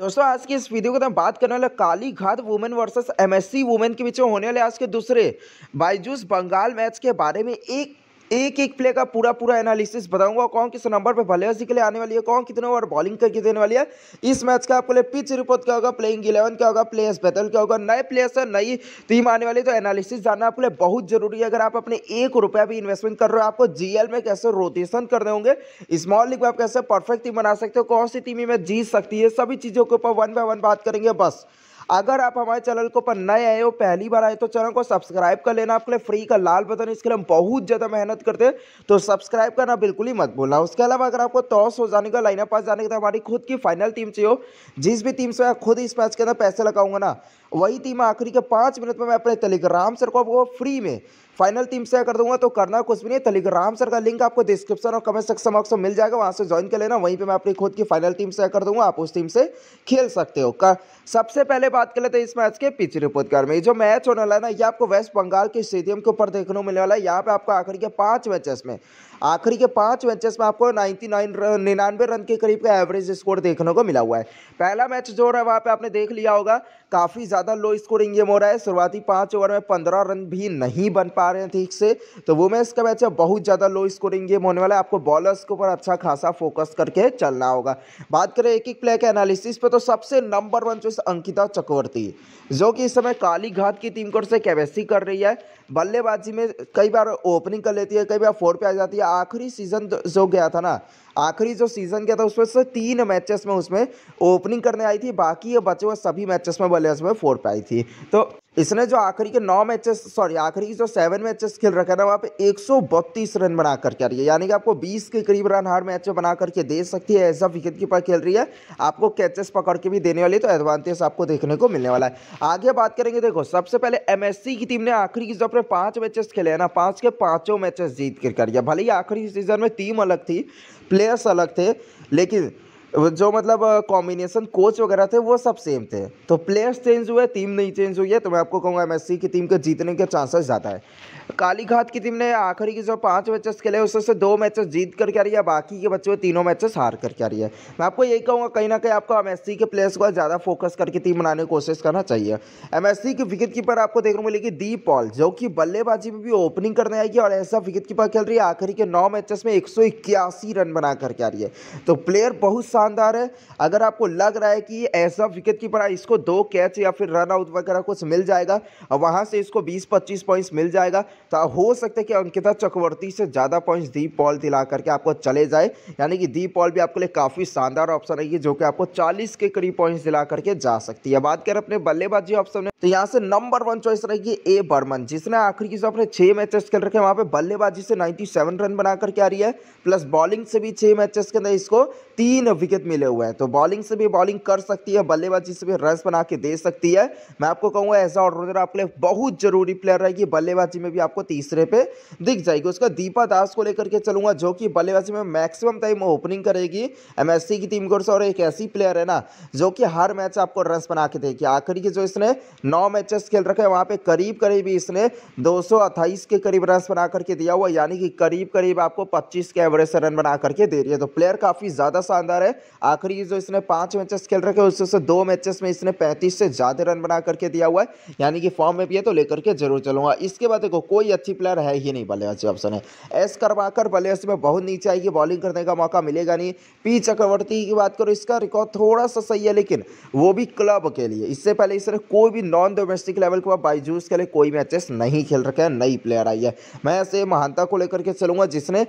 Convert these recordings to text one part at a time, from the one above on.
दोस्तों आज की इस वीडियो के अंदर तो बात करने वाले Kalighat women versus MSC women के बीच में होने वाले आज के दूसरे बाइजूस बंगाल मैच के बारे में एक एक एक प्ले का पूरा पूरा एनालिसिस बताऊंगा कौन किस नंबर पर बल्लेबाजी के लिए आने वाली है कौन कितने ओवर बॉलिंग करके देने वाली है इस मैच का आपको लिए पिच रिपोर्ट क्या होगा प्लेइंग इलेवन क्या होगा प्लेयर्स बैटल क्या होगा नए प्लेयर्स है नई टीम आने वाली तो एनालिसिस जानना आपके लिए बहुत जरूरी है अगर आप अपने एक रुपया भी इन्वेस्टमेंट कर रहे हो आपको जी में कैसे रोटेशन करने होंगे स्मॉल लीग में आप कैसे परफेक्ट टीम बना सकते हो कौन सी टीम में जीत सकती है सभी चीज़ों के ऊपर वन बाय वन बात करेंगे बस अगर आप हमारे चैनल के ऊपर नए आए हो पहली बार आए तो चैनल को सब्सक्राइब कर लेना आपके लिए फ्री का लाल बटन इसके लिए हम बहुत ज़्यादा मेहनत करते हैं तो सब्सक्राइब करना बिल्कुल ही मत बोलना उसके अलावा अगर आपको टॉस हो जाने का लाइन पास जाने का तो हमारी खुद की फाइनल टीम चाहिए हो जिस भी टीम से खुद इस मैच के अंदर पैसे लगाऊंगा ना वही टीम आखिरी के पाँच मिनट में मैं अपने तेलीग्राम सर को आपको फ्री में फाइनल टीम से कर दूंगा तो करना कुछ भी नहीं तेलीग्राम सर का लिंक आपको डिस्क्रिप्शन और कमेंट सेक्शन बॉक्स में मिल जाएगा वहाँ से ज्वाइन कर लेना वहीं पे मैं अपनी खुद की फाइनल टीम से कर दूंगा आप उस टीम से खेल सकते हो का सबसे पहले बात कर लेते हैं इस मैच के पिच रिपोर्ट कार में जो मैच होने वाला है ना ये आपको वेस्ट बंगाल के स्टेडियम के ऊपर देखने को मिलने वाला है यहाँ पे आपको आखिरी के पाँच मैचेस में आखिरी के पाँच मैचेस में आपको नाइन्टी नाइन रन निन्यानवे रन के करीब का एवरेज स्कोर देखने को मिला हुआ है पहला मैच जो है वहाँ पे आपने देख लिया होगा काफ़ी ज़्यादा ज़्यादा लो स्कोरिंग गेम हो रहा है शुरुआती पाँच ओवर में पंद्रह रन भी नहीं बन पा रहे हैं ठीक से तो वुमेंस का मैच बहुत ज़्यादा लो स्कोरिंग गेम होने वाला है आपको बॉलर्स के ऊपर अच्छा खासा फोकस करके चलना होगा बात करें एक एक प्लेयर के एनालिसिस पर तो सबसे नंबर वन जो अंकिता चक्रवर्ती जो कि इस समय कालीघाट की टीम को से कैबेसी कर रही है बल्लेबाजी में कई बार ओपनिंग कर लेती है कई बार फोर पे आ जाती है आखिरी सीजन जो गया था ना आखिरी जो सीजन गया था उसमें से तीन मैचेस में उसमें ओपनिंग करने आई थी बाकी ये बचे हुए सभी मैचेस में बल्लेबाज में फोर पे आई थी तो इसने जो आखिरी के नौ मैचेस सॉरी आखिरी जो सेवन मैचेस खेल रखा है ना वहाँ पे 132 रन बना करके आ रही है यानी कि आपको 20 के करीब रन हर मैच में बना करके दे सकती है एज अ विकेट कीपर खेल रही है आपको कैचेस पकड़ के भी देने वाली तो एडवांटेज आपको देखने को मिलने वाला है आगे बात करेंगे देखो सबसे पहले एम की टीम ने आखिरी जो अपने पाँच मैचेस खेले हैं ना पाँच के पाँचों मैचेस जीत कर कर भले ही आखिरी सीजन में टीम अलग थी प्लेयर्स अलग थे लेकिन जो मतलब कॉम्बिनेशन कोच वगैरह थे वो सब सेम थे तो प्लेयर्स चेंज हुए टीम नहीं चेंज हुई है तो मैं आपको कहूँगा एम की टीम के जीतने के चांसेस ज़्यादा है कालीघाट की टीम ने आखिरी के जो पांच मैचेस खेले उसमें से दो मैचेस जीत करके आ रही है बाकी के बच्चे तीनों मैचेस हार करके आ रही है मैं आपको यही कहूँगा कहीं ना कहीं आपको एम के प्लेयर्स को ज़्यादा फोकस करके टीम बनाने की कोशिश करना चाहिए एम के विकेट कीपर आपको देखने को मिलेगी दीप पॉल जो कि बल्लेबाजी में भी ओपनिंग करने आएगी और ऐसा विकेट कीपर खेल रही है आखिरी के नौ मैचेस में एक रन बना करके आ रही है तो प्लेयर बहुत सारे शानदार है अगर आपको लग रहा है कि ऐसा विकेट कीपर है इसको दो कैच या फिर रन आउट वगैरह कुछ मिल जाएगा और वहाँ से इसको 20-25 पॉइंट्स मिल जाएगा तो हो सकता है कि अंकिता चक्रवर्ती से ज़्यादा पॉइंट्स दीप पॉल दिला करके आपको चले जाए यानी कि दीप पॉल भी आपके लिए काफ़ी शानदार ऑप्शन है जो कि आपको चालीस के करीब पॉइंट्स दिला करके जा सकती है बात करें अपने बल्लेबाजी ऑप्शन तो यहाँ से नंबर वन चॉइस रहेगी ए बर्मन जिसने आखिर की अपने छह मैचेस खेल रखे वहां वहाँ पे बल्लेबाजी से 97 रन बना करके आ रही है प्लस बॉलिंग से भी छह मैचेस के अंदर इसको तीन विकेट मिले हुए हैं तो बॉलिंग से भी बॉलिंग कर सकती है बल्लेबाजी से भी रन बना के दे सकती है मैं आपको कहूंगा ऐसा ऑलराउंडर आपके लिए बहुत जरूरी प्लेयर रहेगी बल्लेबाजी में भी आपको तीसरे पे दिख जाएगी उसका दीपा दास को लेकर के चलूंगा जो कि बल्लेबाजी में मैक्सिमम टाइम ओपनिंग करेगी एमएससी की टीम की और एक ऐसी प्लेयर है ना जो कि हर मैच आपको रन बना के देगी आखिरी की जो इसने नौ मैचेस खेल रखे हैं वहाँ पे करीब करीब इसने दो के करीब रन बना करके दिया हुआ यानी कि करीब करीब आपको पच्चीस के एवरेज से रन बना करके दे रही है तो प्लेयर काफ़ी ज़्यादा शानदार है आखिरी जो इसने पाँच मैचेस खेल रखे हैं उससे दो मैचेस में इसने पैंतीस से ज़्यादा रन बना करके दिया हुआ है यानी कि फॉर्म में भी है तो लेकर के जरूर चलूंगा इसके बाद देखो कोई अच्छी प्लेयर है ही नहीं बल्लेबाज ऑप्शन है एस करवाकर बल्लेबाज में बहुत नीचे आएगी बॉलिंग करने का मौका मिलेगा नहीं पी चक्रवर्ती की बात करो इसका रिकॉर्ड थोड़ा सा सही है लेकिन वो भी क्लब के लिए इससे पहले इसने कोई भी नॉन डोमेस्टिक लेवल के बाद बाईजूस के लिए कोई मैचेस नहीं खेल रखे हैं नई प्लेयर आई है मैं ऐसे महानता को लेकर के चलूंगा जिसने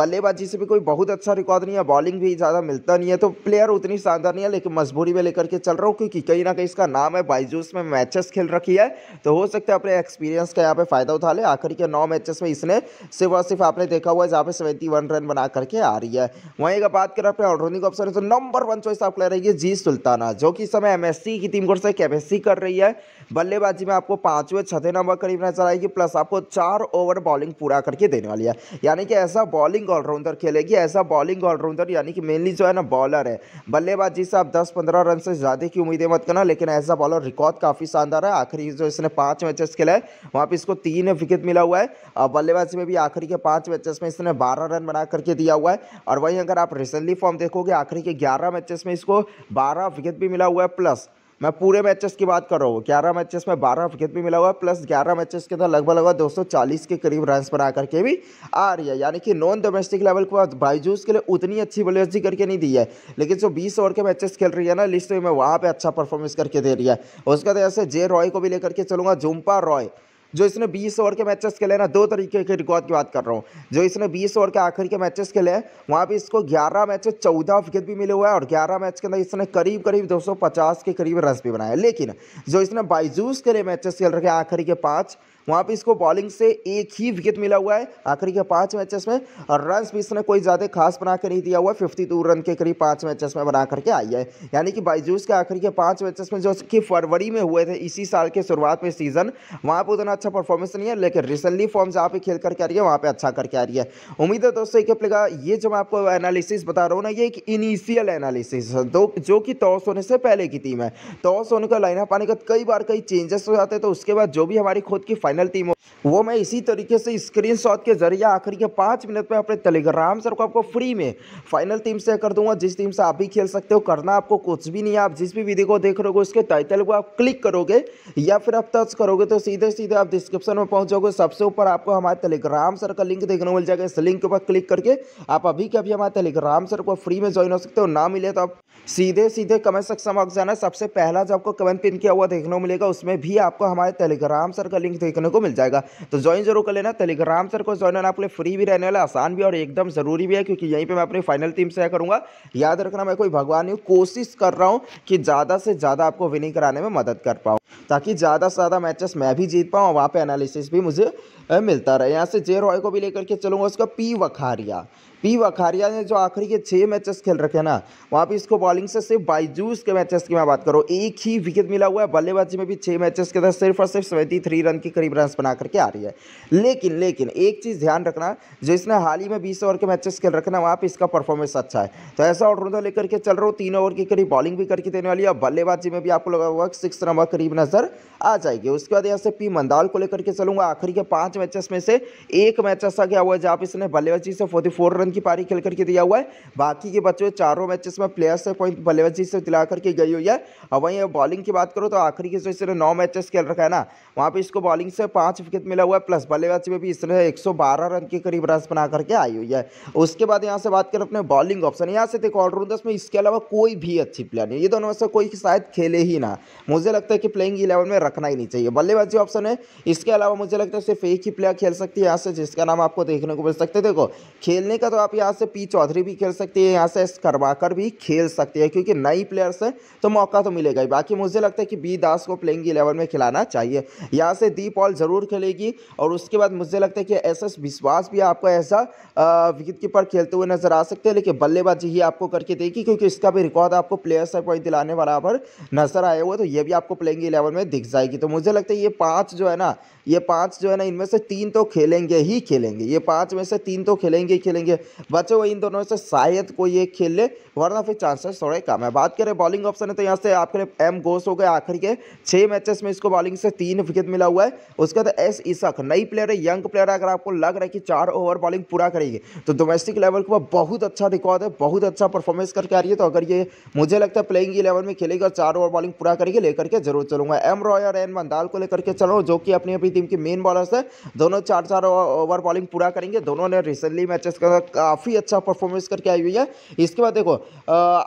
बल्लेबाजी से भी कोई बहुत अच्छा रिकॉर्ड नहीं है बॉलिंग भी ज़्यादा मिलता नहीं है तो प्लेयर उतनी शानदार नहीं है लेकिन मजबूरी में लेकर के चल रहा हूँ क्योंकि कहीं ना कहीं इसका नाम है बाईजूस में मैचेस खेल रखी है तो हो सकता है अपने एक्सपीरियंस का यहाँ पे फ़ायदा उठा ले आखिर के नौ मैचेस में इसने सिर्फ और सिर्फ आपने देखा हुआ है जहाँ पे सेवेंटी वन रन बना करके आ रही है वहीं अगर बात करें अपने ऑलराउंडिंग ऑप्शन तो नंबर वन चॉइस आप ले रही है जी सुल्ताना जो कि समय एमएससी की टीम को से कैपेसी कर रही है बल्लेबाजी में आपको पांचवें छठे नंबर करीब नजर आएगी प्लस आपको चार ओवर बॉलिंग पूरा करके देने वाली है यानी कि ऐसा बॉलिंग ऑलराउंडर खेलेगी ऐसा बॉलिंग ऑलराउंडर यानी कि मेनली जो है ना बॉलर है बल्लेबाजी से आप दस पंद्रह रन से ज़्यादा की उम्मीदें मत करना लेकिन ऐसा बॉलर रिकॉर्ड काफ़ी शानदार है आखिरी जो इसने पांच मैचेस खेला है वहां पर इसको तीन विकेट मिला हुआ है और बल्लेबाजी में भी आखिरी के पांच मैचेस में इसने बारह रन बना करके दिया हुआ है और वहीं अगर आप रिसेंटली फॉर्म देखोगे आखिरी के ग्यारह मैचेस में इसको बारह विकेट भी मिला हुआ है प्लस मैं पूरे मैचेस की बात कर रहा हूँ ग्यारह मैचेस में बारह विकेट भी मिला हुआ है प्लस ग्यारह मैचेस के अंदर लगभग लगभग चालीस के करीब रन बना करके भी आ रही है यानी कि नॉन डोमेस्टिक लेवल के बाद बाईजूस के लिए उतनी अच्छी बल्लेबाजी करके नहीं दी है लेकिन जो बीस ओवर के मैचेस खेल रही है ना लिस्ट में वहाँ पर अच्छा परफॉर्मेंस करके दे रही है उसके बाद तो ऐसे जे रॉय को भी लेकर के चलूँगा जुम्पा रॉय जो इसने 20 ओवर के मैचेस खेले ना दो तरीके के रिकॉर्ड की बात कर रहा हूँ जो इसने 20 ओवर के आखिर के मैचेस खेले वहाँ पे इसको 11 मैचेस 14 विकेट भी मिले हुए हैं और 11 मैच के अंदर इसने करीब करीब 250 के करीब रन भी बनाए लेकिन जो इसने बाइजूस के लिए मैचेस खेल रखे आखिरी के पाँच वहाँ पर इसको बॉलिंग से एक ही विकेट मिला हुआ है आखिरी के पाँच मैचेस में रन भी इसने कोई ज़्यादा खास बना के नहीं दिया हुआ फिफ्टी रन के करीब पाँच मैचेस में बना करके आई है यानी कि बाईजूस के आखिरी के पाँच मैचेस में जो कि फरवरी में हुए थे इसी साल के शुरुआत में सीजन वहाँ पर उतना अच्छा परफॉर्मेंस नहीं है लेकिन रिसेंटली फॉर्म जहाँ पे खेल करके आ रही है वहाँ पे अच्छा करके आ रही है उम्मीद है दोस्तों एक अपने ये जो मैं आपको एनालिसिस बता रहा हूँ ना ये एक इनिशियल एनालिसिस जो कि टॉस होने से पहले की टीम है टॉस होने का लाइनअप आने का कई बार कई चेंजेस हो जाते हैं तो उसके बाद जो भी हमारी खुद की फाइनल पेनल्टी मोड वो मैं इसी तरीके से स्क्रीनशॉट के जरिए आखिरी के पाँच मिनट में अपने टेलीग्राम सर को आपको फ्री में फाइनल टीम से कर दूंगा जिस टीम से आप भी खेल सकते हो करना आपको कुछ भी नहीं है आप जिस भी वीडियो को देख रहे हो उसके टाइटल को आप क्लिक करोगे या फिर आप टच करोगे तो सीधे सीधे आप डिस्क्रिप्शन में पहुंचोगे सबसे ऊपर आपको हमारे टेलीग्राम सर का लिंक देखने को मिल जाएगा इस लिंक पर क्लिक करके आप अभी कभी हमारे टेलीग्राम सर को फ्री में ज्वाइन हो सकते हो ना मिले तो आप सीधे सीधे कमेंट सेक्शन में जाना सबसे पहला जो आपको कमेंट पिन किया हुआ देखने को मिलेगा उसमें भी आपको हमारे टेलीग्राम सर का लिंक देखने देखने को मिल जाएगा तो ज्वाइन जरूर कर लेना टेलीग्राम सर को ज्वाइन होना आपके फ्री भी रहने वाला आसान भी और एकदम जरूरी भी है क्योंकि यहीं पर मैं अपनी फाइनल टीम शेयर करूँगा याद रखना मैं कोई भगवान नहीं कोशिश कर रहा हूँ कि ज़्यादा से ज़्यादा आपको विनिंग कराने में मदद कर पाऊँ ताकि ज़्यादा से ज़्यादा मैचेस मैं भी जीत पाऊँ और वहाँ पर एनालिसिस भी मुझे मिलता रहे यहाँ से जे रॉय को भी लेकर के चलूँगा उसका पी वखारिया पी वखारिया ने जो आखिरी के छः मैचेस खेल रखे हैं ना वहाँ पे इसको बॉलिंग से सिर्फ बाईजूस के मैचेस की मैं बात करूँ एक ही विकेट मिला हुआ है बल्लेबाजी में भी छः मैचेस के अंदर सिर्फ और सिर्फ सेवेंटी थ्री रन के करीब रन बना करके आ रही है लेकिन लेकिन एक चीज़ ध्यान रखना जो इसने हाल ही में बीस ओवर के मैचेस खेल रखे ना वहाँ पर इसका परफॉर्मेंस अच्छा है तो ऐसा ऑलराउंडर लेकर के चल रहा हूँ तीन ओवर के करीब बॉलिंग भी करके देने वाली है बल्लेबाजी में भी आपको लगा हुआ सिक्स नंबर करीब नजर आ जाएगी उसके बाद यहाँ से पी मंदाल को लेकर के चलूँगा आखिरी के पाँच मैचेस में से एक मैच ऐसा गया हुआ है जहाँ पर इसने बल्लेबाजी से फोर्टी फोर रन की पारी खेल करके दिया हुआ है बाकी के बच्चों चारों मैचेस में प्लेयर्स से पॉइंट बल्लेबाजी से दिला करके गई हुई है और वहीं बॉलिंग की बात करो तो आखिरी के जो इसने नौ मैचेस खेल रखा है ना वहाँ पर इसको बॉलिंग से पाँच विकेट मिला हुआ है प्लस बल्लेबाजी में भी इसने एक रन के करीब रन बना करके आई हुई है उसके बाद यहाँ से बात करें अपने बॉलिंग ऑप्शन यहाँ से देखो ऑलराउंडर्स में इसके अलावा कोई भी अच्छी प्लेयर नहीं ये दोनों में से कोई शायद खेले ही ना मुझे लगता है कि प्लेइंग इलेवन में रखना ही नहीं चाहिए बल्लेबाजी ऑप्शन है इसके अलावा मुझे लगता है सिर्फ एक की प्लेयर खेल सकती है यहाँ से जिसका नाम आपको देखने को मिल सकता है देखो खेलने का तो आप यहाँ से पी चौधरी भी खेल सकती है यहाँ से एस करवाकर भी खेल सकती है क्योंकि नई प्लेयर से तो मौका तो मिलेगा ही बाकी मुझे लगता है कि बी दास को प्लेइंग इलेवन में खिलाना चाहिए यहाँ से दीप ऑल ज़रूर खेलेगी और उसके बाद मुझे लगता है कि एस एस विश्वास भी आपको ऐसा विकेट कीपर खेलते हुए नजर आ सकते हैं लेकिन बल्लेबाजी ही आपको करके देगी क्योंकि इसका भी रिकॉर्ड आपको प्लेयर्स पॉइंट दिलाने बराबर नजर आए हुए तो ये भी आपको प्लेइंग इलेवन में दिख जाएगी तो मुझे लगता है ये पाँच जो है ना ये पाँच जो है ना इनमें से से तीन तो खेलेंगे ही खेलेंगे ये पांच में से तीन तो खेलेंगे ही खेलेंगे बचे हुए इन दोनों में से शायद कोई एक खेल ले वरना फिर चांसेस थोड़े कम है बात करें बॉलिंग ऑप्शन है तो यहाँ से आपके एम घोष हो गए आखिर के छः मैचेस में इसको बॉलिंग से तीन विकेट मिला हुआ है उसके बाद एस ईसक नई प्लेयर है यंग प्लेयर अगर आपको लग रहा है कि चार ओवर बॉलिंग पूरा करेगी तो डोमेस्टिक लेवल को बहुत अच्छा रिकॉर्ड है बहुत अच्छा परफॉर्मेंस करके आ रही है तो अगर ये मुझे लगता है प्लेइंग इलेवन में खेलेगी और चार ओवर बॉलिंग पूरा करेगी लेकर के जरूर चलूंगा एम रॉय और एन मंदाल को लेकर के चलो जो कि अपनी अपनी टीम की मेन बॉलर्स है दोनों चार चार ओवर बॉलिंग पूरा करेंगे दोनों ने रिसेंटली मैचेस का काफ़ी अच्छा परफॉर्मेंस करके आई हुई है इसके बाद देखो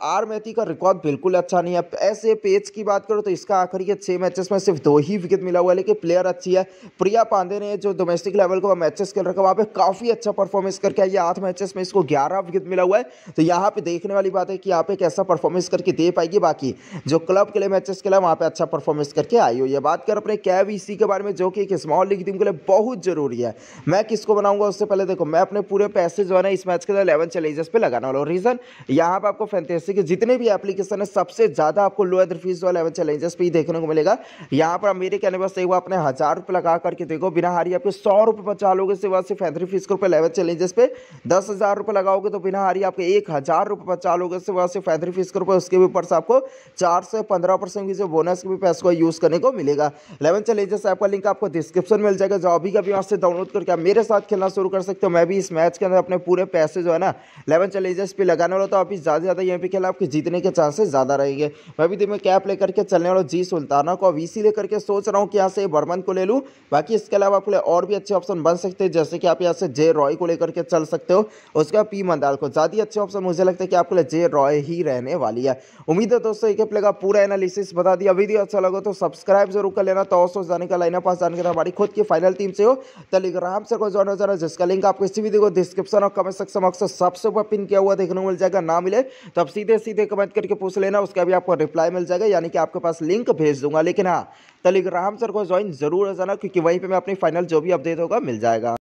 आर मेहती का रिकॉर्ड बिल्कुल अच्छा नहीं है ऐसे पेज की बात करो तो इसका आखिरी के छः मैचेस में सिर्फ दो ही विकेट मिला हुआ है लेकिन प्लेयर अच्छी है प्रिया पांडे ने जो डोमेस्टिक लेवल का मैचेस खेल रखा वहाँ पर काफ़ी अच्छा परफॉर्मेंस करके आई है आठ मैचेस में इसको ग्यारह विकेट मिला हुआ है तो यहाँ पर देखने वाली बात है कि यहाँ पे कैसा परफॉर्मेंस करके दे पाएगी बाकी जो क्लब के लिए मैचेस खेला वहाँ पर अच्छा परफॉर्मेंस करके आई हुई है बात कर अपने कैब इसी के बारे में जो कि एक स्मॉल लीग टीम के लिए बहुत बहुत ज़रूरी है मैं किसको बनाऊंगा उससे पहले देखो मैं अपने पूरे पैसे जो है ना इस मैच के अंदर इलेवन चैलेंजेस पे लगाने वाला हूँ रीज़न यहाँ पर आपको फैंटेसी के जितने भी एप्लीकेशन है सबसे ज़्यादा आपको लो एदर फीस जो इलेवन चैलेंजेस पर ही देखने को मिलेगा यहाँ पर मेरे कहने बस एक अपने हज़ार रुपये लगा करके देखो बिना हारी आपके सौ रुपये बचा लोगे सिर्फ और सिर्फ एंट्री फीस के ऊपर इलेवन चैलेंजेस पे दस हज़ार रुपये लगाओगे तो बिना हारी आपके एक हज़ार रुपये बचा लोगे सिर्फ और सिर्फ एंट्री फीस के ऊपर उसके भी ऊपर से आपको चार से पंद्रह परसेंट की जो बोनस के भी पैसे को यूज़ करने को मिलेगा इलेवन चैलेंजेस ऐप का लिंक आपको डिस्क्रिप्शन मिल जाएगा जो अभी का भी वहाँ से डाउनलोड करके आप मेरे साथ खेलना शुरू कर सकते हो मैं भी इस मैच के अंदर अपने पूरे पैसे जो है ना लेवन चैलेंजेस पे लगाने वाला तो आप ज़्यादा से ज़्यादा यहाँ पे खेला आपके जीतने के चांसेस ज़्यादा रहेंगे मैं भी दिन कैप लेकर के चलने वाला जी सुल्ताना को अब इसी लेकर के सोच रहा हूँ कि यहाँ से बर्मन को ले लूँ बाकी इसके अलावा आपके लिए और भी अच्छे ऑप्शन बन सकते हैं जैसे कि आप यहाँ से जे रॉय को लेकर के चल सकते हो उसके बाद पी मंदाल को ज़्यादा अच्छे ऑप्शन मुझे लगता है कि आपके लिए जे रॉय ही रहने वाली है उम्मीद है दोस्तों एक प्ले का पूरा एनालिसिस बता दिया वीडियो अच्छा लगा तो सब्सक्राइब जरूर कर लेना तो सोच जाने का लाइना लाइनअप आसान कर हमारी खुद की फाइनल टीम से सकते हो टेलीग्राम से ज्वाइन हो जाना जिसका लिंक आपको इसी वीडियो को डिस्क्रिप्शन और कमेंट सेक्शन बॉक्स सबसे ऊपर पिन किया हुआ देखने को मिल जाएगा ना मिले तो आप सीधे सीधे कमेंट करके पूछ लेना उसका भी आपको रिप्लाई मिल जाएगा यानी कि आपके पास लिंक भेज दूंगा लेकिन हाँ टेलीग्राम सर को ज्वाइन जरूर हो जाना क्योंकि वहीं पर मैं अपनी फाइनल जो भी अपडेट होगा मिल जाएगा